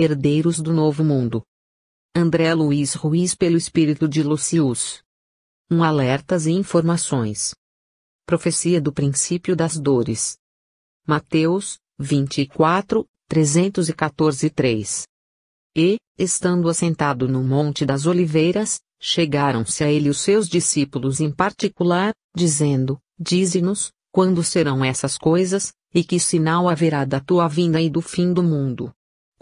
Herdeiros do Novo Mundo. André Luiz Ruiz pelo espírito de Lucius. Um alertas e informações. Profecia do princípio das dores. Mateus 24, 314 3. E, estando assentado no Monte das Oliveiras, chegaram-se a ele os seus discípulos em particular, dizendo: Dize-nos, quando serão essas coisas, e que sinal haverá da tua vinda e do fim do mundo.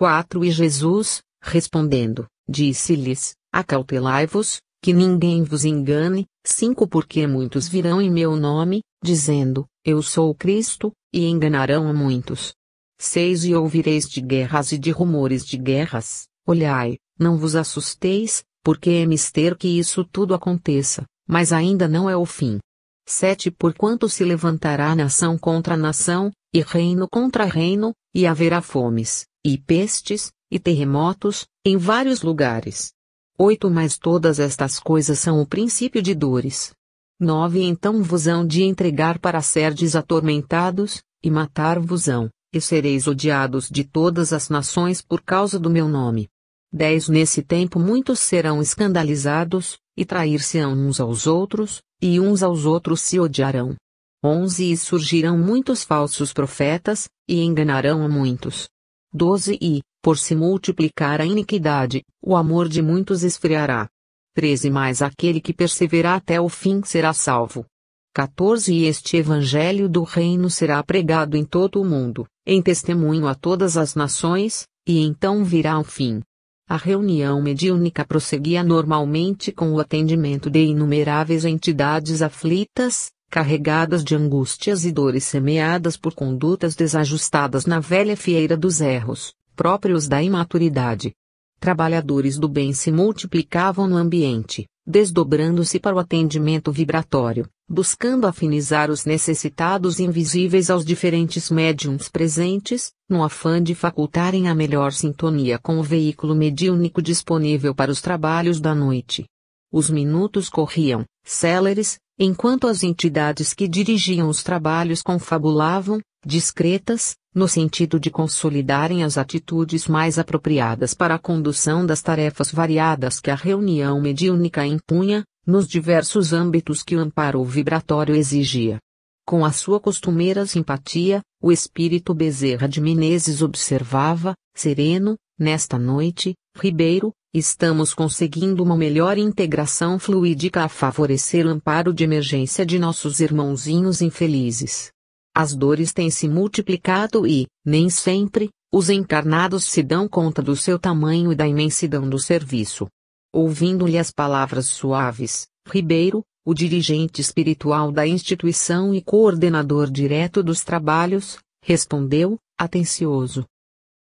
4 E Jesus, respondendo, disse-lhes: Acautelai-vos, que ninguém vos engane. 5 Porque muitos virão em meu nome, dizendo: Eu sou Cristo, e enganarão a muitos. 6 E ouvireis de guerras e de rumores de guerras. Olhai, não vos assusteis, porque é mister que isso tudo aconteça, mas ainda não é o fim. 7 Porquanto se levantará nação contra nação, e reino contra reino, e haverá fomes, e pestes, e terremotos, em vários lugares. 8 Mas todas estas coisas são o princípio de dores. 9 Então vos hão de entregar para serdes atormentados, e matar-vos-ão, e sereis odiados de todas as nações por causa do meu nome. 10 Nesse tempo muitos serão escandalizados, e trair-se-ão uns aos outros, e uns aos outros se odiarão. 11 E surgirão muitos falsos profetas, e enganarão a muitos. 12 E, por se multiplicar a iniquidade, o amor de muitos esfriará. 13 mais aquele que perseverar até o fim será salvo. 14 E este evangelho do reino será pregado em todo o mundo, em testemunho a todas as nações, e então virá o fim. A reunião mediúnica prosseguia normalmente com o atendimento de inumeráveis entidades aflitas, carregadas de angústias e dores semeadas por condutas desajustadas na velha fieira dos erros, próprios da imaturidade. Trabalhadores do bem se multiplicavam no ambiente, desdobrando-se para o atendimento vibratório, buscando afinizar os necessitados invisíveis aos diferentes médiums presentes, no afã de facultarem a melhor sintonia com o veículo mediúnico disponível para os trabalhos da noite. Os minutos corriam, céleres, enquanto as entidades que dirigiam os trabalhos confabulavam, discretas, no sentido de consolidarem as atitudes mais apropriadas para a condução das tarefas variadas que a reunião mediúnica impunha, nos diversos âmbitos que o amparo vibratório exigia. Com a sua costumeira simpatia, o espírito Bezerra de Menezes observava, sereno, nesta noite, Ribeiro, Estamos conseguindo uma melhor integração fluídica a favorecer o amparo de emergência de nossos irmãozinhos infelizes. As dores têm se multiplicado e, nem sempre, os encarnados se dão conta do seu tamanho e da imensidão do serviço. Ouvindo-lhe as palavras suaves, Ribeiro, o dirigente espiritual da instituição e coordenador direto dos trabalhos, respondeu, atencioso.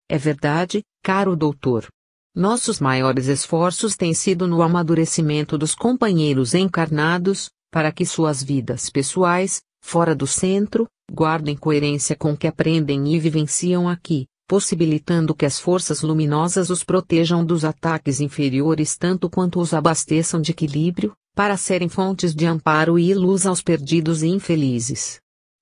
É verdade, caro doutor. Nossos maiores esforços têm sido no amadurecimento dos companheiros encarnados, para que suas vidas pessoais, fora do centro, guardem coerência com o que aprendem e vivenciam aqui, possibilitando que as forças luminosas os protejam dos ataques inferiores tanto quanto os abasteçam de equilíbrio, para serem fontes de amparo e luz aos perdidos e infelizes.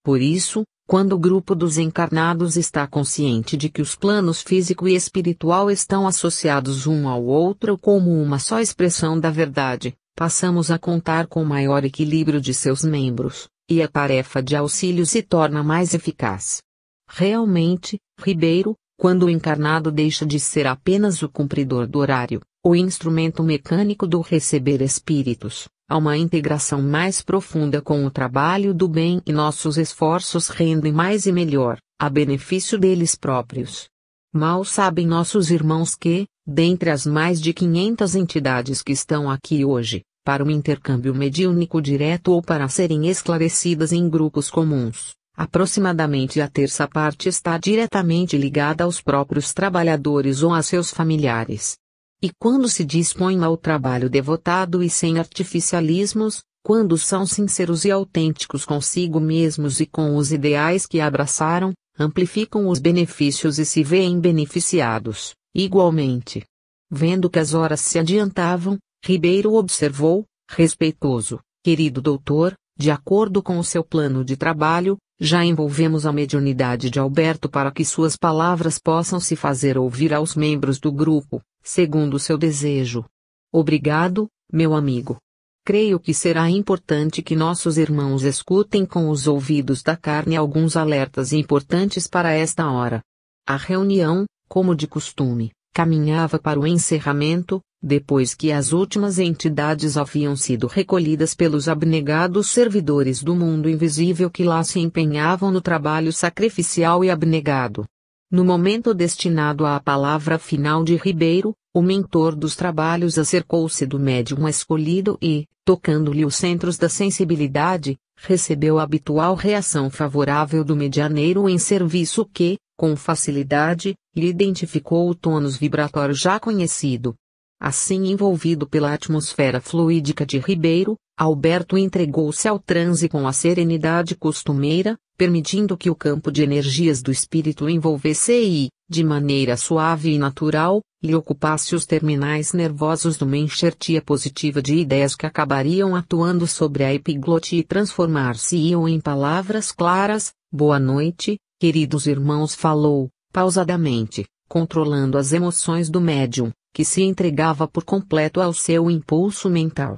Por isso, quando o grupo dos encarnados está consciente de que os planos físico e espiritual estão associados um ao outro como uma só expressão da verdade, passamos a contar com maior equilíbrio de seus membros, e a tarefa de auxílio se torna mais eficaz. Realmente, Ribeiro, quando o encarnado deixa de ser apenas o cumpridor do horário, o instrumento mecânico do receber espíritos, Há uma integração mais profunda com o trabalho do bem e nossos esforços rendem mais e melhor, a benefício deles próprios. Mal sabem nossos irmãos que, dentre as mais de 500 entidades que estão aqui hoje, para um intercâmbio mediúnico direto ou para serem esclarecidas em grupos comuns, aproximadamente a terça parte está diretamente ligada aos próprios trabalhadores ou a seus familiares. E quando se dispõem ao trabalho devotado e sem artificialismos, quando são sinceros e autênticos consigo mesmos e com os ideais que abraçaram, amplificam os benefícios e se veem beneficiados, igualmente. Vendo que as horas se adiantavam, Ribeiro observou, respeitoso, querido doutor, de acordo com o seu plano de trabalho, já envolvemos a mediunidade de Alberto para que suas palavras possam se fazer ouvir aos membros do grupo, segundo seu desejo. Obrigado, meu amigo. Creio que será importante que nossos irmãos escutem com os ouvidos da carne alguns alertas importantes para esta hora. A reunião, como de costume, caminhava para o encerramento, depois que as últimas entidades haviam sido recolhidas pelos abnegados servidores do mundo invisível que lá se empenhavam no trabalho sacrificial e abnegado. No momento destinado à palavra final de Ribeiro, o mentor dos trabalhos acercou-se do médium escolhido e, tocando-lhe os centros da sensibilidade, recebeu a habitual reação favorável do medianeiro em serviço que, com facilidade, lhe identificou o tônus vibratório já conhecido, Assim envolvido pela atmosfera fluídica de Ribeiro, Alberto entregou-se ao transe com a serenidade costumeira, permitindo que o campo de energias do espírito envolvesse e, de maneira suave e natural, lhe ocupasse os terminais nervosos numa enxertia positiva de ideias que acabariam atuando sobre a epiglote e transformar-se-iam em palavras claras, boa noite, queridos irmãos falou, pausadamente, controlando as emoções do médium, que se entregava por completo ao seu impulso mental.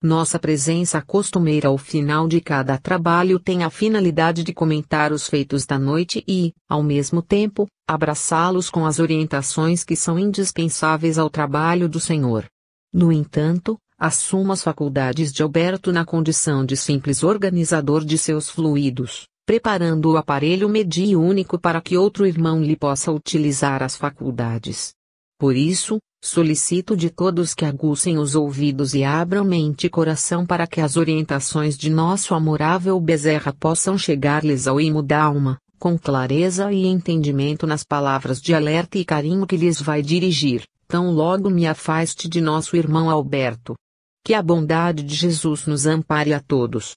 Nossa presença costumeira ao final de cada trabalho tem a finalidade de comentar os feitos da noite e, ao mesmo tempo, abraçá-los com as orientações que são indispensáveis ao trabalho do Senhor. No entanto, assuma as faculdades de Alberto na condição de simples organizador de seus fluidos, preparando o aparelho mediúnico para que outro irmão lhe possa utilizar as faculdades. Por isso, Solicito de todos que aguçem os ouvidos e abram mente e coração para que as orientações de nosso amorável Bezerra possam chegar-lhes ao imo da alma, com clareza e entendimento nas palavras de alerta e carinho que lhes vai dirigir, tão logo me afaste de nosso irmão Alberto. Que a bondade de Jesus nos ampare a todos.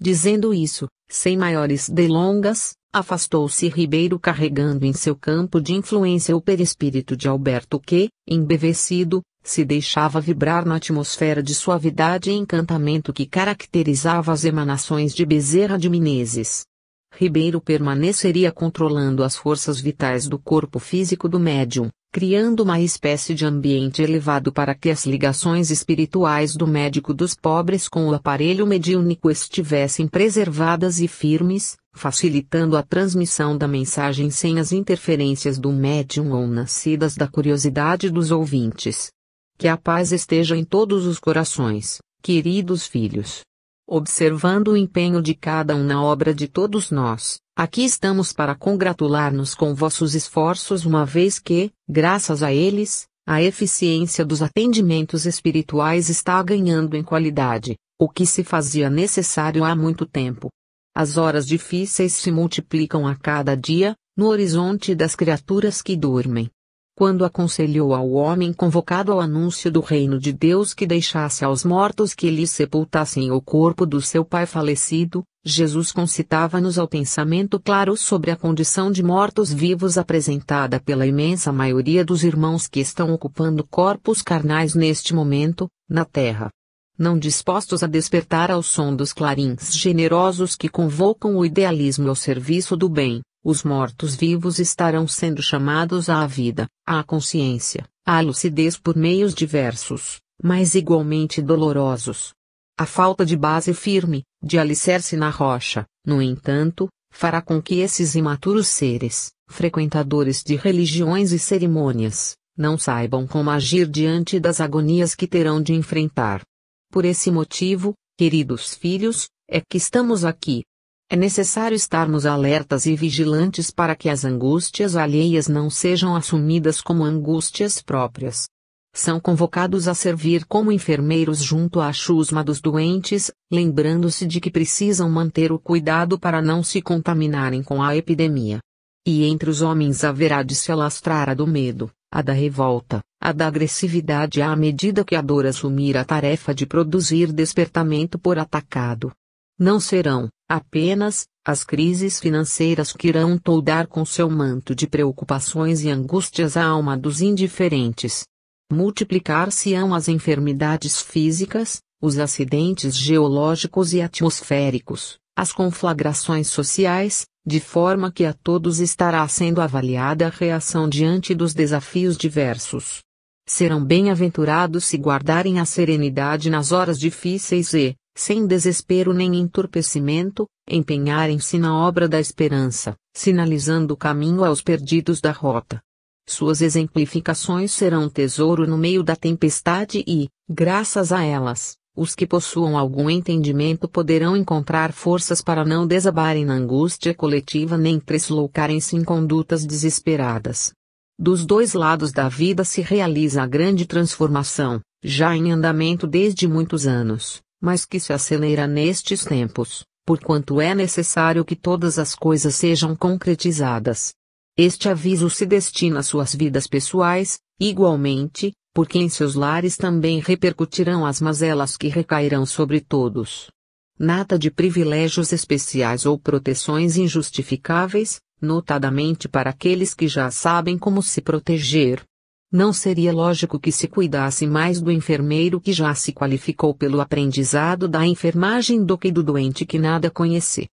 Dizendo isso, sem maiores delongas, afastou-se Ribeiro carregando em seu campo de influência o perispírito de Alberto que, embevecido, se deixava vibrar na atmosfera de suavidade e encantamento que caracterizava as emanações de Bezerra de Menezes. Ribeiro permaneceria controlando as forças vitais do corpo físico do médium, criando uma espécie de ambiente elevado para que as ligações espirituais do médico dos pobres com o aparelho mediúnico estivessem preservadas e firmes, facilitando a transmissão da mensagem sem as interferências do médium ou nascidas da curiosidade dos ouvintes. Que a paz esteja em todos os corações, queridos filhos observando o empenho de cada um na obra de todos nós. Aqui estamos para congratular-nos com vossos esforços, uma vez que, graças a eles, a eficiência dos atendimentos espirituais está ganhando em qualidade, o que se fazia necessário há muito tempo. As horas difíceis se multiplicam a cada dia, no horizonte das criaturas que dormem quando aconselhou ao homem convocado ao anúncio do reino de Deus que deixasse aos mortos que lhes sepultassem o corpo do seu pai falecido, Jesus concitava-nos ao pensamento claro sobre a condição de mortos vivos apresentada pela imensa maioria dos irmãos que estão ocupando corpos carnais neste momento, na terra não dispostos a despertar ao som dos clarins generosos que convocam o idealismo ao serviço do bem, os mortos-vivos estarão sendo chamados à vida, à consciência, à lucidez por meios diversos, mas igualmente dolorosos. A falta de base firme, de alicerce na rocha, no entanto, fará com que esses imaturos seres, frequentadores de religiões e cerimônias, não saibam como agir diante das agonias que terão de enfrentar. Por esse motivo, queridos filhos, é que estamos aqui, é necessário estarmos alertas e vigilantes para que as angústias alheias não sejam assumidas como angústias próprias. São convocados a servir como enfermeiros junto à chusma dos doentes, lembrando-se de que precisam manter o cuidado para não se contaminarem com a epidemia. E entre os homens haverá de se alastrar a do medo, a da revolta, a da agressividade à medida que a dor assumir a tarefa de produzir despertamento por atacado. Não serão, Apenas, as crises financeiras que irão toldar com seu manto de preocupações e angústias a alma dos indiferentes. Multiplicar-se-ão as enfermidades físicas, os acidentes geológicos e atmosféricos, as conflagrações sociais, de forma que a todos estará sendo avaliada a reação diante dos desafios diversos. Serão bem-aventurados se guardarem a serenidade nas horas difíceis e, sem desespero nem entorpecimento, empenharem-se na obra da esperança, sinalizando o caminho aos perdidos da rota. Suas exemplificações serão tesouro no meio da tempestade e, graças a elas, os que possuam algum entendimento poderão encontrar forças para não desabarem na angústia coletiva nem tresloucarem-se em condutas desesperadas. Dos dois lados da vida se realiza a grande transformação, já em andamento desde muitos anos mas que se acelera nestes tempos, porquanto é necessário que todas as coisas sejam concretizadas. Este aviso se destina às suas vidas pessoais, igualmente, porque em seus lares também repercutirão as mazelas que recairão sobre todos. Nada de privilégios especiais ou proteções injustificáveis, notadamente para aqueles que já sabem como se proteger, não seria lógico que se cuidasse mais do enfermeiro que já se qualificou pelo aprendizado da enfermagem do que do doente que nada conhece.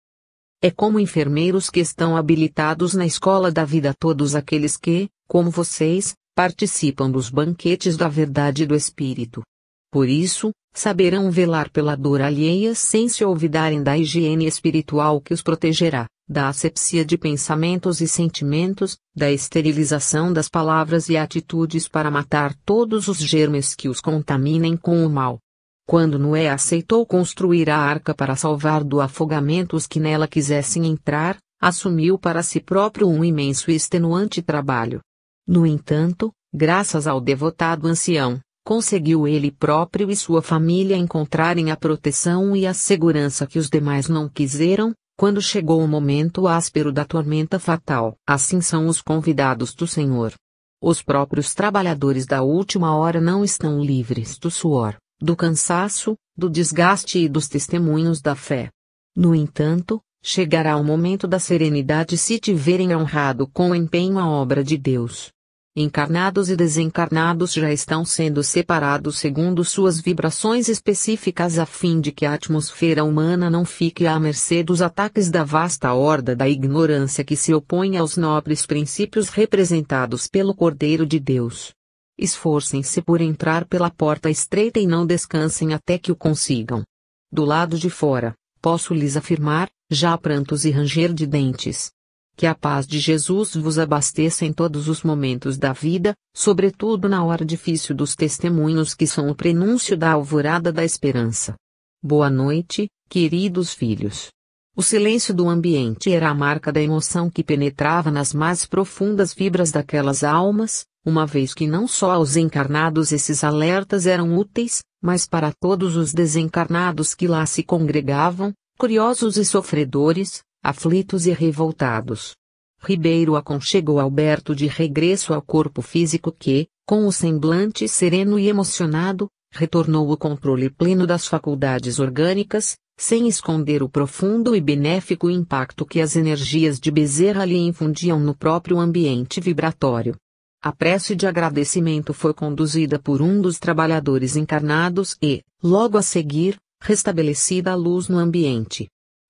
É como enfermeiros que estão habilitados na escola da vida todos aqueles que, como vocês, participam dos banquetes da verdade do espírito. Por isso, saberão velar pela dor alheia sem se olvidarem da higiene espiritual que os protegerá, da asepsia de pensamentos e sentimentos, da esterilização das palavras e atitudes para matar todos os germes que os contaminem com o mal. Quando Noé aceitou construir a arca para salvar do afogamento os que nela quisessem entrar, assumiu para si próprio um imenso e extenuante trabalho. No entanto, graças ao devotado ancião, conseguiu ele próprio e sua família encontrarem a proteção e a segurança que os demais não quiseram, quando chegou o momento áspero da tormenta fatal. Assim são os convidados do Senhor. Os próprios trabalhadores da última hora não estão livres do suor, do cansaço, do desgaste e dos testemunhos da fé. No entanto, chegará o momento da serenidade se tiverem honrado com empenho a obra de Deus encarnados e desencarnados já estão sendo separados segundo suas vibrações específicas a fim de que a atmosfera humana não fique à mercê dos ataques da vasta horda da ignorância que se opõe aos nobres princípios representados pelo Cordeiro de Deus. Esforcem-se por entrar pela porta estreita e não descansem até que o consigam. Do lado de fora, posso lhes afirmar, já prantos e ranger de dentes, que a paz de Jesus vos abasteça em todos os momentos da vida, sobretudo na hora difícil dos testemunhos que são o prenúncio da alvorada da esperança. Boa noite, queridos filhos. O silêncio do ambiente era a marca da emoção que penetrava nas mais profundas fibras daquelas almas, uma vez que não só aos encarnados esses alertas eram úteis, mas para todos os desencarnados que lá se congregavam, curiosos e sofredores, aflitos e revoltados. Ribeiro aconchegou Alberto de regresso ao corpo físico que, com o semblante sereno e emocionado, retornou o controle pleno das faculdades orgânicas, sem esconder o profundo e benéfico impacto que as energias de Bezerra lhe infundiam no próprio ambiente vibratório. A prece de agradecimento foi conduzida por um dos trabalhadores encarnados e, logo a seguir, restabelecida a luz no ambiente.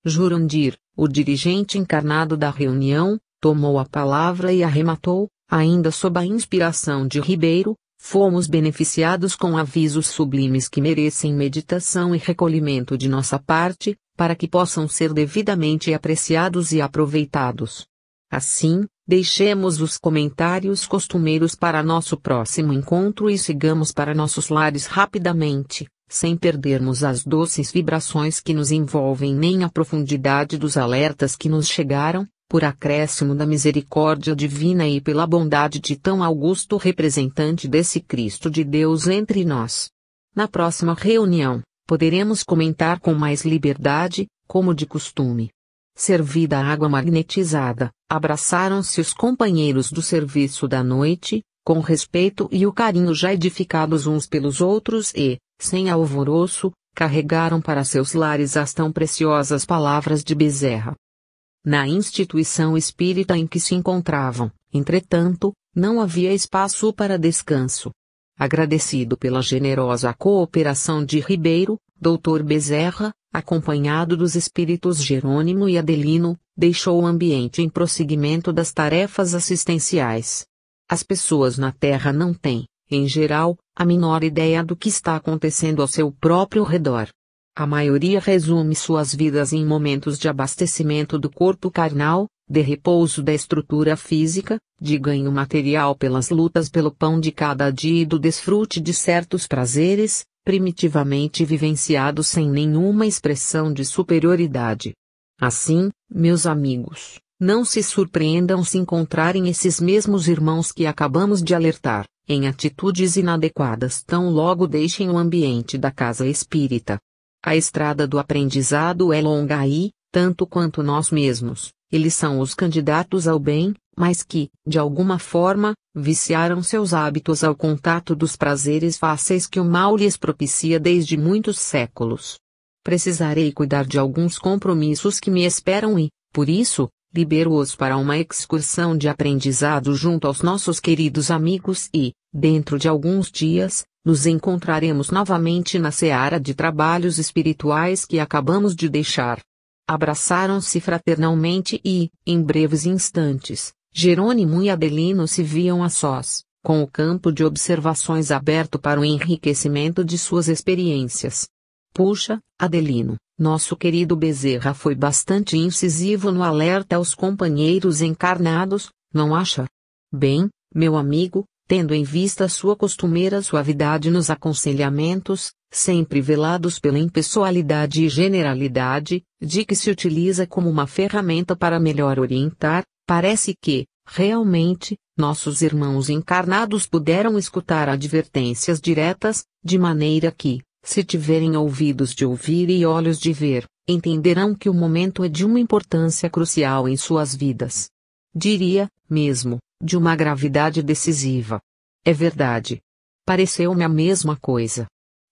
Jurandir, o dirigente encarnado da reunião, tomou a palavra e arrematou, ainda sob a inspiração de Ribeiro, fomos beneficiados com avisos sublimes que merecem meditação e recolhimento de nossa parte, para que possam ser devidamente apreciados e aproveitados. Assim, deixemos os comentários costumeiros para nosso próximo encontro e sigamos para nossos lares rapidamente sem perdermos as doces vibrações que nos envolvem nem a profundidade dos alertas que nos chegaram, por acréscimo da misericórdia divina e pela bondade de tão augusto representante desse Cristo de Deus entre nós. Na próxima reunião, poderemos comentar com mais liberdade, como de costume. Servida a água magnetizada, abraçaram-se os companheiros do serviço da noite, com respeito e o carinho já edificados uns pelos outros e, sem alvoroço, carregaram para seus lares as tão preciosas palavras de Bezerra. Na instituição espírita em que se encontravam, entretanto, não havia espaço para descanso. Agradecido pela generosa cooperação de Ribeiro, Dr. Bezerra, acompanhado dos espíritos Jerônimo e Adelino, deixou o ambiente em prosseguimento das tarefas assistenciais. As pessoas na Terra não têm, em geral, a menor ideia do que está acontecendo ao seu próprio redor. A maioria resume suas vidas em momentos de abastecimento do corpo carnal, de repouso da estrutura física, de ganho material pelas lutas pelo pão de cada dia e do desfrute de certos prazeres, primitivamente vivenciados sem nenhuma expressão de superioridade. Assim, meus amigos, não se surpreendam se encontrarem esses mesmos irmãos que acabamos de alertar, em atitudes inadequadas tão logo deixem o ambiente da casa espírita. A estrada do aprendizado é longa e, tanto quanto nós mesmos, eles são os candidatos ao bem, mas que, de alguma forma, viciaram seus hábitos ao contato dos prazeres fáceis que o mal lhes propicia desde muitos séculos. Precisarei cuidar de alguns compromissos que me esperam e, por isso, liberou-os para uma excursão de aprendizado junto aos nossos queridos amigos e, dentro de alguns dias, nos encontraremos novamente na seara de trabalhos espirituais que acabamos de deixar. Abraçaram-se fraternalmente e, em breves instantes, Jerônimo e Adelino se viam a sós, com o campo de observações aberto para o enriquecimento de suas experiências. Puxa, Adelino, nosso querido Bezerra foi bastante incisivo no alerta aos companheiros encarnados, não acha? Bem, meu amigo, tendo em vista sua costumeira suavidade nos aconselhamentos, sempre velados pela impessoalidade e generalidade, de que se utiliza como uma ferramenta para melhor orientar, parece que, realmente, nossos irmãos encarnados puderam escutar advertências diretas, de maneira que, se tiverem ouvidos de ouvir e olhos de ver, entenderão que o momento é de uma importância crucial em suas vidas. Diria, mesmo, de uma gravidade decisiva. É verdade. Pareceu-me a mesma coisa.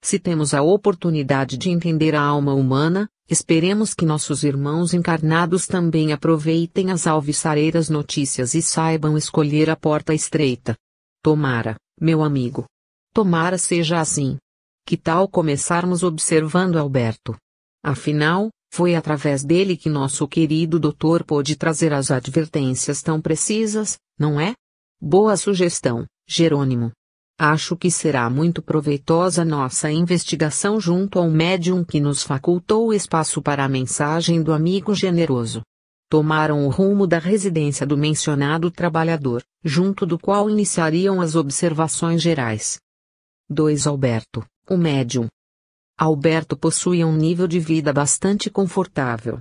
Se temos a oportunidade de entender a alma humana, esperemos que nossos irmãos encarnados também aproveitem as alvissareiras notícias e saibam escolher a porta estreita. Tomara, meu amigo. Tomara seja assim. Que tal começarmos observando Alberto? Afinal, foi através dele que nosso querido doutor pôde trazer as advertências tão precisas, não é? Boa sugestão, Jerônimo. Acho que será muito proveitosa nossa investigação junto ao médium que nos facultou o espaço para a mensagem do amigo generoso. Tomaram o rumo da residência do mencionado trabalhador, junto do qual iniciariam as observações gerais. 2. Alberto, o médium. Alberto possuía um nível de vida bastante confortável.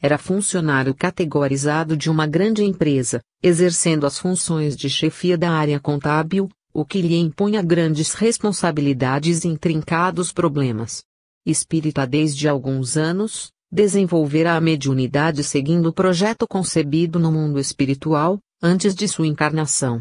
Era funcionário categorizado de uma grande empresa, exercendo as funções de chefia da área contábil, o que lhe impunha grandes responsabilidades e intrincados problemas. Espírita desde alguns anos, desenvolvera a mediunidade seguindo o projeto concebido no mundo espiritual, antes de sua encarnação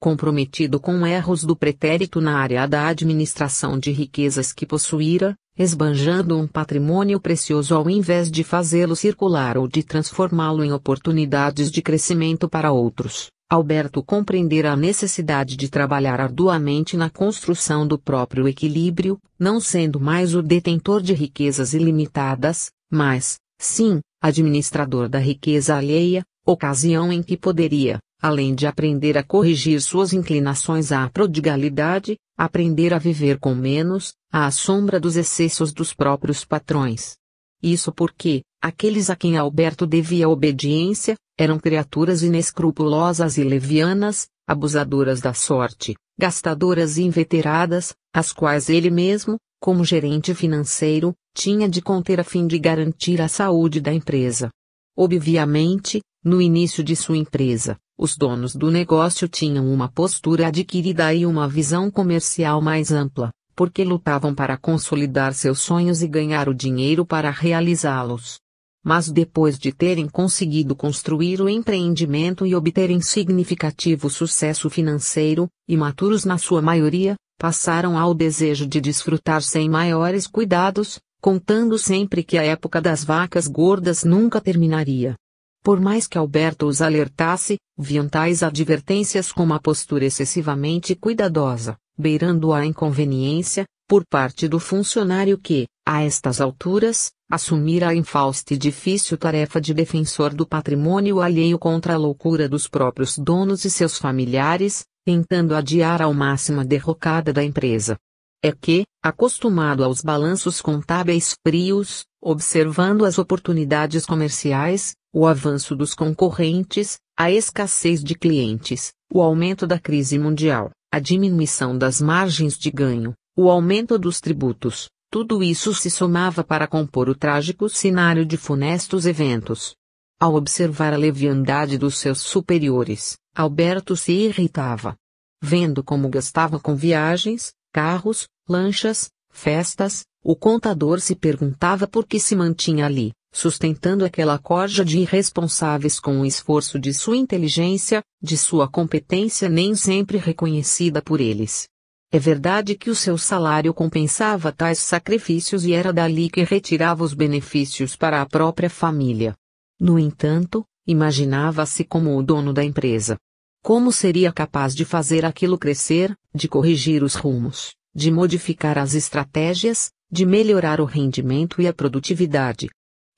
comprometido com erros do pretérito na área da administração de riquezas que possuíra, esbanjando um patrimônio precioso ao invés de fazê-lo circular ou de transformá-lo em oportunidades de crescimento para outros. Alberto compreendera a necessidade de trabalhar arduamente na construção do próprio equilíbrio, não sendo mais o detentor de riquezas ilimitadas, mas, sim, administrador da riqueza alheia, ocasião em que poderia, além de aprender a corrigir suas inclinações à prodigalidade, aprender a viver com menos, à sombra dos excessos dos próprios patrões. Isso porque, aqueles a quem Alberto devia obediência, eram criaturas inescrupulosas e levianas, abusadoras da sorte, gastadoras e inveteradas, as quais ele mesmo, como gerente financeiro, tinha de conter a fim de garantir a saúde da empresa. Obviamente, no início de sua empresa, os donos do negócio tinham uma postura adquirida e uma visão comercial mais ampla, porque lutavam para consolidar seus sonhos e ganhar o dinheiro para realizá-los. Mas depois de terem conseguido construir o empreendimento e obterem significativo sucesso financeiro, imaturos na sua maioria, passaram ao desejo de desfrutar sem maiores cuidados, contando sempre que a época das vacas gordas nunca terminaria. Por mais que Alberto os alertasse, viam tais advertências como a postura excessivamente cuidadosa, beirando a inconveniência, por parte do funcionário que, a estas alturas, assumira a infausta e difícil tarefa de defensor do patrimônio alheio contra a loucura dos próprios donos e seus familiares, tentando adiar ao máximo a derrocada da empresa. É que, acostumado aos balanços contábeis frios, observando as oportunidades comerciais, o avanço dos concorrentes, a escassez de clientes, o aumento da crise mundial, a diminuição das margens de ganho, o aumento dos tributos, tudo isso se somava para compor o trágico cenário de funestos eventos. Ao observar a leviandade dos seus superiores, Alberto se irritava. Vendo como gastava com viagens, carros, lanchas, festas, o contador se perguntava por que se mantinha ali sustentando aquela corja de irresponsáveis com o esforço de sua inteligência, de sua competência nem sempre reconhecida por eles. É verdade que o seu salário compensava tais sacrifícios e era dali que retirava os benefícios para a própria família. No entanto, imaginava-se como o dono da empresa. Como seria capaz de fazer aquilo crescer, de corrigir os rumos, de modificar as estratégias, de melhorar o rendimento e a produtividade,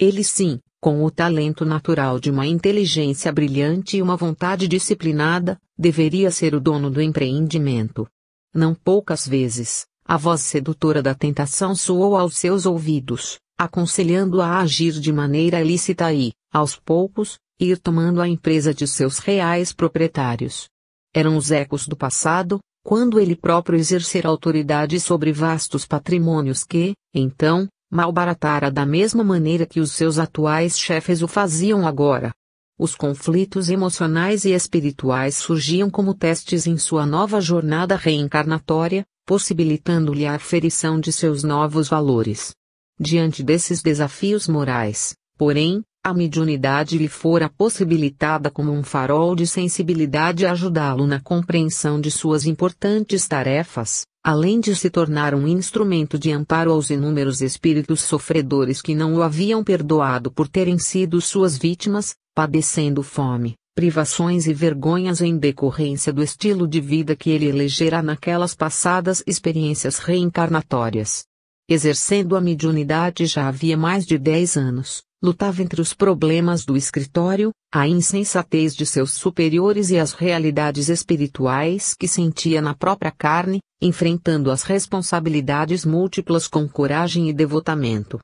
ele sim, com o talento natural de uma inteligência brilhante e uma vontade disciplinada, deveria ser o dono do empreendimento. Não poucas vezes, a voz sedutora da tentação soou aos seus ouvidos, aconselhando-a a agir de maneira ilícita e, aos poucos, ir tomando a empresa de seus reais proprietários. Eram os ecos do passado, quando ele próprio exercer autoridade sobre vastos patrimônios que, então, malbaratara da mesma maneira que os seus atuais chefes o faziam agora. Os conflitos emocionais e espirituais surgiam como testes em sua nova jornada reencarnatória, possibilitando-lhe a aferição de seus novos valores. Diante desses desafios morais, porém, a mediunidade lhe fora possibilitada como um farol de sensibilidade a ajudá-lo na compreensão de suas importantes tarefas além de se tornar um instrumento de amparo aos inúmeros espíritos sofredores que não o haviam perdoado por terem sido suas vítimas, padecendo fome, privações e vergonhas em decorrência do estilo de vida que ele elegerá naquelas passadas experiências reencarnatórias. Exercendo a mediunidade já havia mais de dez anos, lutava entre os problemas do escritório, a insensatez de seus superiores e as realidades espirituais que sentia na própria carne, enfrentando as responsabilidades múltiplas com coragem e devotamento.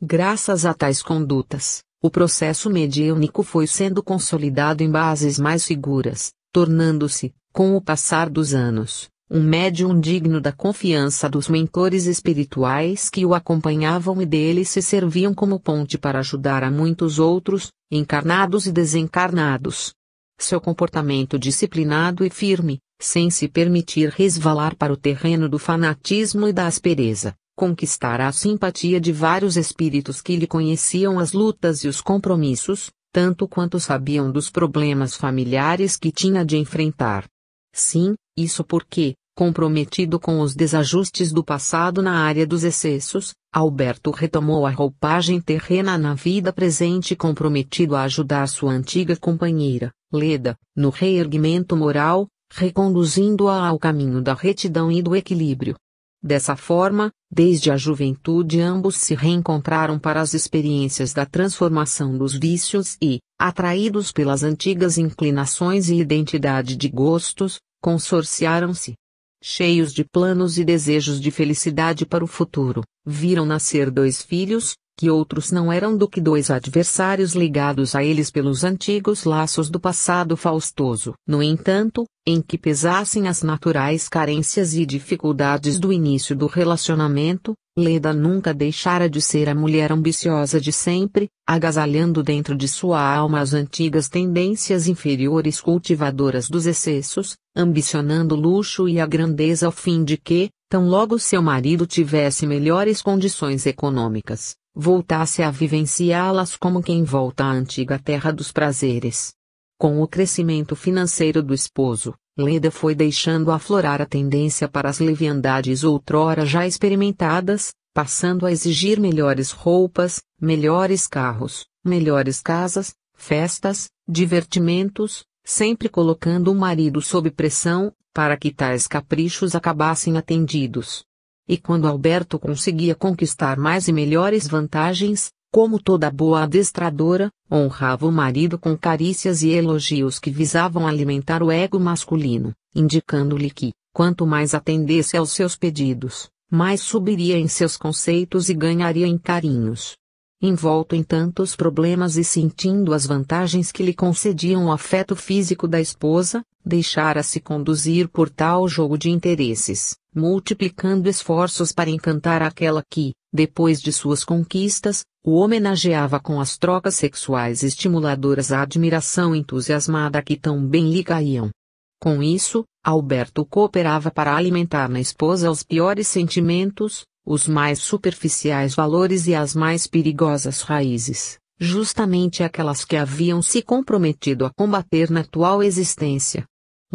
Graças a tais condutas, o processo mediúnico foi sendo consolidado em bases mais seguras, tornando-se, com o passar dos anos, um médium digno da confiança dos mentores espirituais que o acompanhavam e dele se serviam como ponte para ajudar a muitos outros, encarnados e desencarnados. Seu comportamento disciplinado e firme, sem se permitir resvalar para o terreno do fanatismo e da aspereza, conquistará a simpatia de vários espíritos que lhe conheciam as lutas e os compromissos, tanto quanto sabiam dos problemas familiares que tinha de enfrentar. Sim, isso porque, comprometido com os desajustes do passado na área dos excessos, Alberto retomou a roupagem terrena na vida presente comprometido a ajudar sua antiga companheira, Leda, no reerguimento moral, reconduzindo-a ao caminho da retidão e do equilíbrio. Dessa forma, desde a juventude ambos se reencontraram para as experiências da transformação dos vícios e, atraídos pelas antigas inclinações e identidade de gostos, consorciaram-se. Cheios de planos e desejos de felicidade para o futuro, viram nascer dois filhos, que outros não eram do que dois adversários ligados a eles pelos antigos laços do passado faustoso. No entanto, em que pesassem as naturais carências e dificuldades do início do relacionamento, Leda nunca deixara de ser a mulher ambiciosa de sempre, agasalhando dentro de sua alma as antigas tendências inferiores cultivadoras dos excessos, ambicionando luxo e a grandeza ao fim de que, tão logo seu marido tivesse melhores condições econômicas, voltasse a vivenciá-las como quem volta à antiga terra dos prazeres. Com o crescimento financeiro do esposo, Leda foi deixando aflorar a tendência para as leviandades outrora já experimentadas, passando a exigir melhores roupas, melhores carros, melhores casas, festas, divertimentos, sempre colocando o marido sob pressão, para que tais caprichos acabassem atendidos. E quando Alberto conseguia conquistar mais e melhores vantagens, como toda boa adestradora, honrava o marido com carícias e elogios que visavam alimentar o ego masculino, indicando-lhe que, quanto mais atendesse aos seus pedidos, mais subiria em seus conceitos e ganharia em carinhos. Envolto em tantos problemas e sentindo as vantagens que lhe concediam o afeto físico da esposa, deixara-se conduzir por tal jogo de interesses, multiplicando esforços para encantar aquela que, depois de suas conquistas, o homenageava com as trocas sexuais estimuladoras à admiração entusiasmada que tão bem lhe caíam. Com isso, Alberto cooperava para alimentar na esposa os piores sentimentos, os mais superficiais valores e as mais perigosas raízes justamente aquelas que haviam se comprometido a combater na atual existência.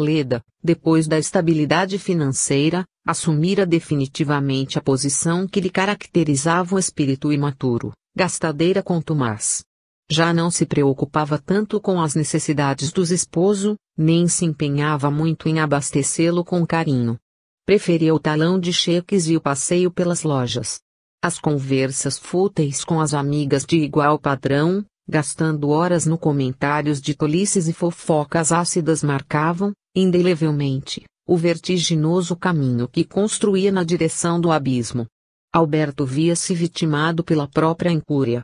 Leda, depois da estabilidade financeira, assumira definitivamente a posição que lhe caracterizava o espírito imaturo, gastadeira contumaz. Já não se preocupava tanto com as necessidades do esposo, nem se empenhava muito em abastecê-lo com carinho. Preferia o talão de cheques e o passeio pelas lojas. As conversas fúteis com as amigas de igual padrão, gastando horas no comentários de tolices e fofocas ácidas marcavam, indelevelmente, o vertiginoso caminho que construía na direção do abismo. Alberto via-se vitimado pela própria incúria.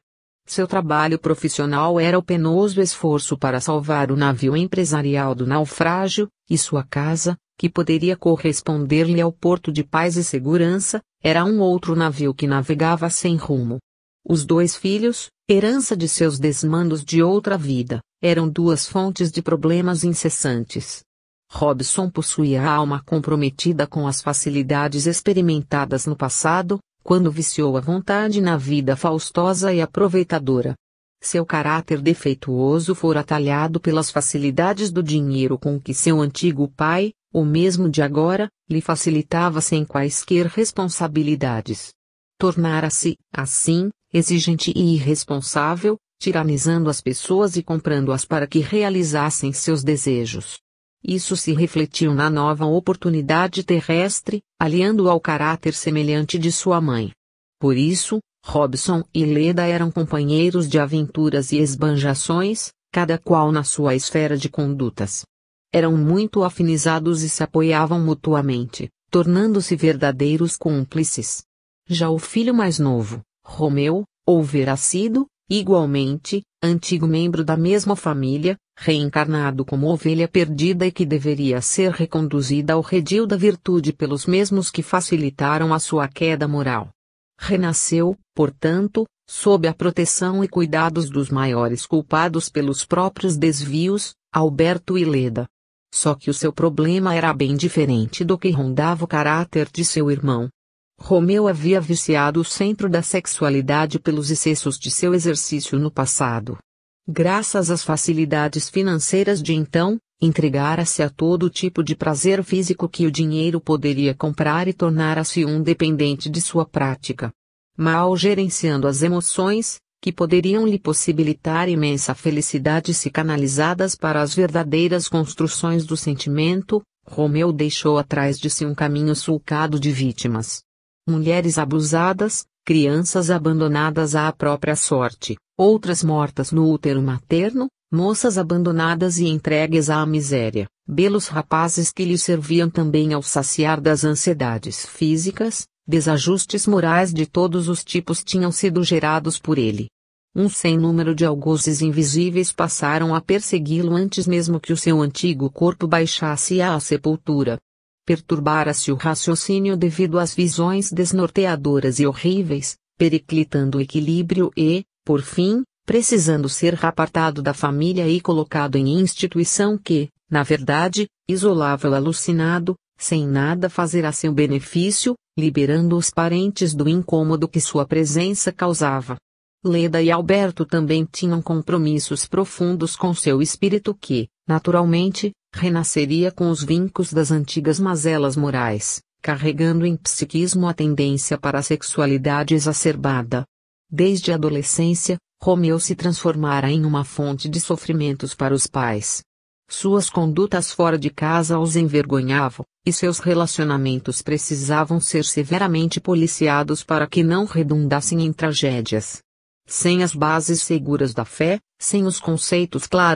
Seu trabalho profissional era o penoso esforço para salvar o navio empresarial do naufrágio, e sua casa, que poderia corresponder-lhe ao porto de paz e segurança, era um outro navio que navegava sem rumo. Os dois filhos, herança de seus desmandos de outra vida, eram duas fontes de problemas incessantes. Robson possuía a alma comprometida com as facilidades experimentadas no passado, quando viciou a vontade na vida faustosa e aproveitadora. Seu caráter defeituoso fora atalhado pelas facilidades do dinheiro com que seu antigo pai, o mesmo de agora, lhe facilitava sem quaisquer responsabilidades. Tornara-se, assim, exigente e irresponsável, tiranizando as pessoas e comprando-as para que realizassem seus desejos. Isso se refletiu na nova oportunidade terrestre, aliando ao caráter semelhante de sua mãe. Por isso, Robson e Leda eram companheiros de aventuras e esbanjações, cada qual na sua esfera de condutas. Eram muito afinizados e se apoiavam mutuamente, tornando-se verdadeiros cúmplices. Já o filho mais novo, Romeu, ou Veracido, igualmente, antigo membro da mesma família, reencarnado como ovelha perdida e que deveria ser reconduzida ao redil da virtude pelos mesmos que facilitaram a sua queda moral. Renasceu, portanto, sob a proteção e cuidados dos maiores culpados pelos próprios desvios, Alberto e Leda. Só que o seu problema era bem diferente do que rondava o caráter de seu irmão. Romeu havia viciado o centro da sexualidade pelos excessos de seu exercício no passado, graças às facilidades financeiras de então, entregara-se a todo tipo de prazer físico que o dinheiro poderia comprar e tornara-se um dependente de sua prática. Mal gerenciando as emoções, que poderiam lhe possibilitar imensa felicidade se canalizadas para as verdadeiras construções do sentimento, Romeu deixou atrás de si um caminho sulcado de vítimas. Mulheres abusadas, crianças abandonadas à própria sorte, outras mortas no útero materno, moças abandonadas e entregues à miséria, belos rapazes que lhe serviam também ao saciar das ansiedades físicas, desajustes morais de todos os tipos tinham sido gerados por ele. Um sem número de algozes invisíveis passaram a persegui-lo antes mesmo que o seu antigo corpo baixasse à sepultura. Perturbara-se o raciocínio devido às visões desnorteadoras e horríveis, periclitando o equilíbrio e, por fim, precisando ser apartado da família e colocado em instituição que, na verdade, isolava o alucinado, sem nada fazer a seu benefício, liberando os parentes do incômodo que sua presença causava. Leda e Alberto também tinham compromissos profundos com seu espírito que, naturalmente, renasceria com os vincos das antigas mazelas morais, carregando em psiquismo a tendência para a sexualidade exacerbada, Desde a adolescência, Romeu se transformara em uma fonte de sofrimentos para os pais. Suas condutas fora de casa os envergonhavam, e seus relacionamentos precisavam ser severamente policiados para que não redundassem em tragédias. Sem as bases seguras da fé, sem os conceitos claros,